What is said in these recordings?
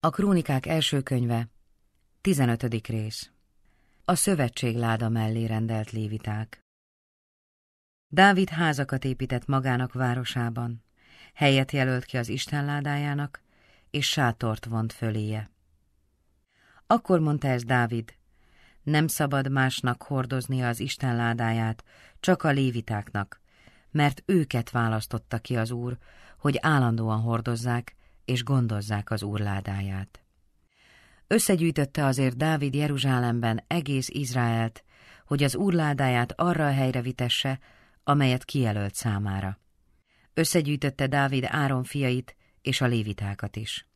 A Krónikák első könyve, 15. rész. A szövetség láda mellé rendelt léviták. Dávid házakat épített magának városában, helyet jelölt ki az Isten ládájának, és sátort vont föléje. Akkor mondta ez Dávid, nem szabad másnak hordoznia az Isten ládáját, csak a lévitáknak, mert őket választotta ki az Úr, hogy állandóan hordozzák, és gondozzák az úrládáját. Összegyűjtötte azért Dávid Jeruzsálemben egész Izraelt, hogy az úrládáját arra a helyre vitesse, amelyet kijelölt számára. Összegyűjtötte Dávid Áron fiait és a lévitákat is.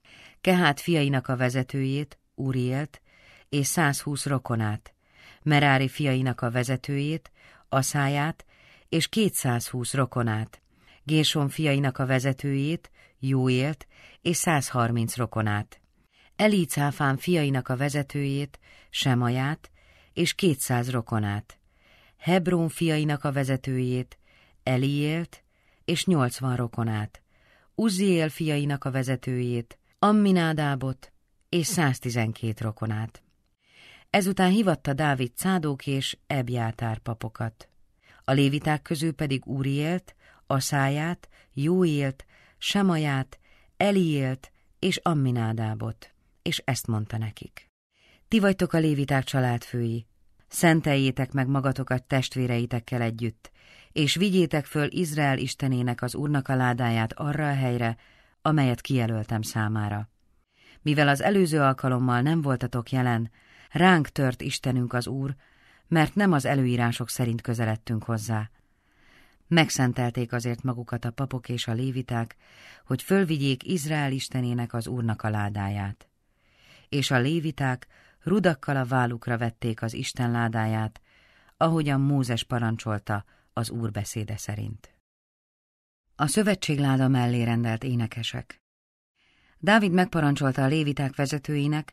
Kehát fiainak a vezetőjét, Úrielt, és 120 rokonát, Merári fiainak a vezetőjét, Aszáját és 220 rokonát, Gérson fiainak a vezetőjét, Jóélt és 130 rokonát, Cáfán fiainak a vezetőjét, Semaját és 200 rokonát, Hebrón fiainak a vezetőjét, Eliélt és 80 rokonát, Uziél fiainak a vezetőjét, Amminádábot és 112 rokonát. Ezután hivatta Dávid Cádók és Ebjátár papokat. A léviták közül pedig Úrielt, a száját, Jóélt, Semaját, Eliélt és Amminádábot, és ezt mondta nekik. Ti vagytok a léviták családfői, szenteljétek meg magatokat testvéreitekkel együtt, és vigyétek föl Izrael istenének az Úrnak a ládáját arra a helyre, amelyet kijelöltem számára. Mivel az előző alkalommal nem voltatok jelen, ránk tört Istenünk az Úr, mert nem az előírások szerint közeledtünk hozzá, Megszentelték azért magukat a papok és a léviták, hogy fölvigyék Izrael istenének az úrnak a ládáját. És a léviták rudakkal a vállukra vették az Isten ládáját, ahogyan Mózes parancsolta az úr beszéde szerint. A szövetségláda mellé rendelt énekesek. Dávid megparancsolta a léviták vezetőinek,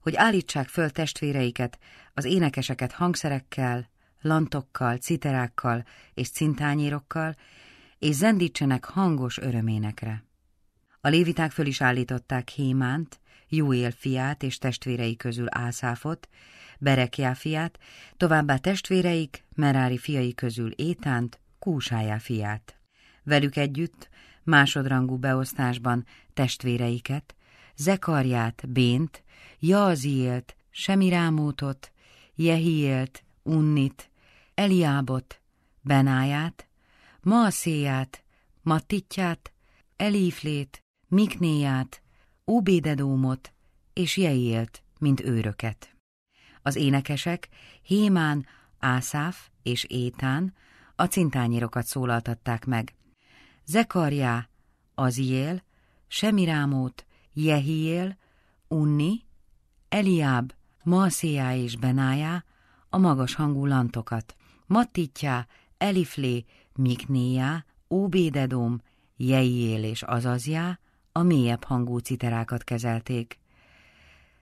hogy állítsák föl testvéreiket, az énekeseket hangszerekkel, lantokkal, citerákkal és cintányérokkal, és zendítsenek hangos öröménekre. A léviták föl is állították Hémánt, Júél fiát és testvérei közül Ászáfot, Berekjá fiát, továbbá testvéreik, Merári fiai közül Étánt, Kúsájá fiát. Velük együtt másodrangú beosztásban testvéreiket, Zekarját, Bént, Jaziélt, Semirámótot, Jehiélt, Unnit, Eliábot, Benáját, Maaszéját, Mattitját, Eliflét, Miknéját, Ubédedómot és Jeilt, mint őröket. Az énekesek Hémán, Ászáf és Étán a cintányérokat szólaltatták meg. Zekarjá, Aziél, Semirámót, Jehiél, Unni, Eliáb, Maaszéjá és Benájá a magas hangú lantokat. Mattitjá, Eliflé, Miknéjá, Óbédedom, Jeiél és Azazjá a mélyebb hangú citerákat kezelték.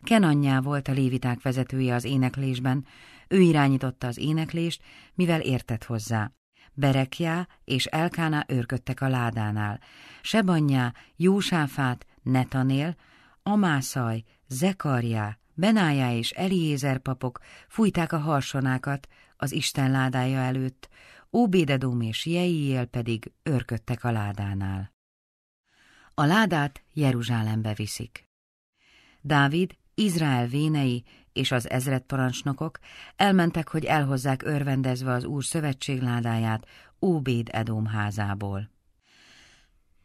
Kenanyá volt a léviták vezetője az éneklésben, ő irányította az éneklést, mivel értett hozzá. Berekjá és Elkána őrködtek a ládánál, Sebanyá, Jósáfát, Netanél, Amászaj, Zekarjá, Benája és Eliézer papok fújták a harsonákat az Isten ládája előtt, Óbédedóm és Jeiél pedig örködtek a ládánál. A ládát Jeruzsálembe viszik. Dávid, Izrael vénei és az parancsnokok elmentek, hogy elhozzák örvendezve az úr szövetség ládáját Óbéd Edom házából.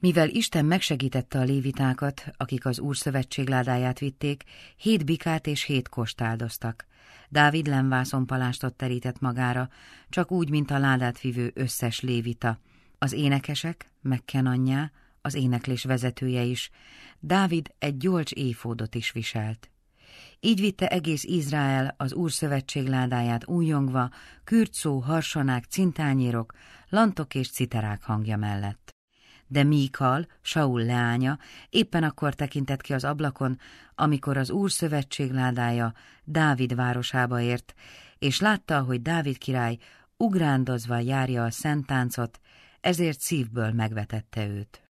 Mivel Isten megsegítette a lévitákat, akik az Úr ládáját vitték, hét bikát és hét kost áldoztak. Dávid lenvászon palástot terített magára, csak úgy, mint a ládát vivő összes lévita. Az énekesek, Mekken anyjá, az éneklés vezetője is, Dávid egy gyolcs éfódot is viselt. Így vitte egész Izrael az Úr ládáját újjongva, kürcó, harsonák, cintányérok, lantok és citerák hangja mellett de Míkal, Saul leánya, éppen akkor tekintett ki az ablakon, amikor az úr ládája Dávid városába ért, és látta, hogy Dávid király ugrándozva járja a szent táncot, ezért szívből megvetette őt.